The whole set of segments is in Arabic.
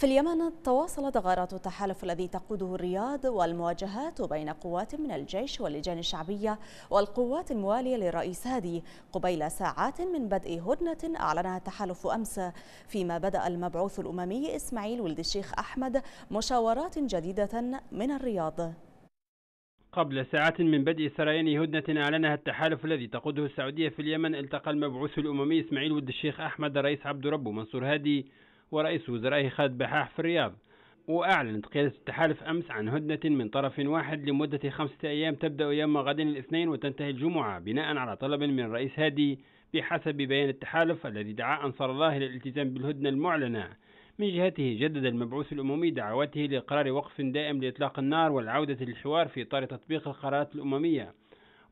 في اليمن تواصلت غارات التحالف الذي تقوده الرياض والمواجهات بين قوات من الجيش واللجان الشعبية والقوات الموالية للرئيس هادي قبيل ساعات من بدء هدنة أعلنها التحالف أمس فيما بدأ المبعوث الأممي إسماعيل ولد الشيخ أحمد مشاورات جديدة من الرياض قبل ساعات من بدء سريان هدنة أعلنها التحالف الذي تقوده السعودية في اليمن التقى المبعوث الأممي إسماعيل ولد الشيخ أحمد رئيس عبد ربه منصور هادي ورئيس وزرائه خالد بحاح في الرياض وأعلنت قيادة التحالف أمس عن هدنة من طرف واحد لمدة خمسة أيام تبدأ يوم غد الاثنين وتنتهي الجمعة بناء على طلب من الرئيس هادي بحسب بيان التحالف الذي دعا أنصار الله للالتزام بالهدنة المعلنة من جهته جدد المبعوث الأممي دعواته لإقرار وقف دائم لإطلاق النار والعودة للحوار في إطار تطبيق القرارات الأممية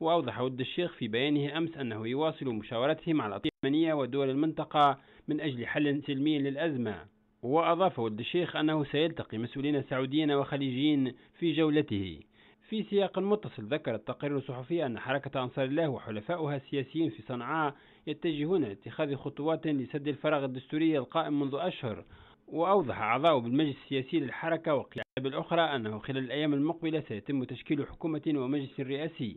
وأوضح ود الشيخ في بيانه أمس أنه يواصل مشاورته مع الأطباء العثمانية ودول المنطقة من أجل حل سلمي للأزمة وأضاف ولد الشيخ أنه سيلتقي مسؤولين سعوديين وخليجيين في جولته في سياق متصل ذكر التقرير الصحفي أن حركة أنصار الله وحلفاؤها السياسيين في صنعاء يتجهون لاتخاذ خطوات لسد الفراغ الدستوري القائم منذ أشهر وأوضح أعضاء بالمجلس السياسي للحركة وقيادة بالأخرى أنه خلال الأيام المقبلة سيتم تشكيل حكومة ومجلس رئاسي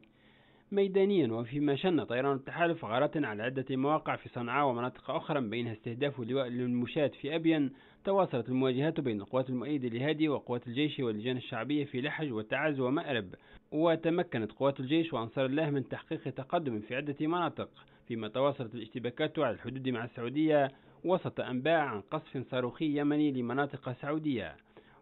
ميدانيا وفيما شن طيران التحالف غارات على عدة مواقع في صنعاء ومناطق أخرى بينها استهداف اللواء للمشاة في أبين تواصلت المواجهات بين القوات المؤيدة لهادي وقوات الجيش واللجان الشعبية في لحج وتعز ومأرب وتمكنت قوات الجيش وأنصار الله من تحقيق تقدم في عدة مناطق فيما تواصلت الاشتباكات على الحدود مع السعودية وسط أنباء عن قصف صاروخي يمني لمناطق سعودية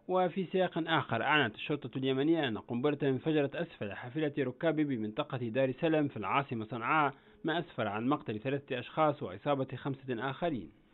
وفي سياق آخر أعلنت الشرطة اليمنية أن قنبلة انفجرت أسفل حافلة ركاب بمنطقة دار سلم في العاصمة صنعاء ما أسفر عن مقتل ثلاثة أشخاص وإصابة خمسة آخرين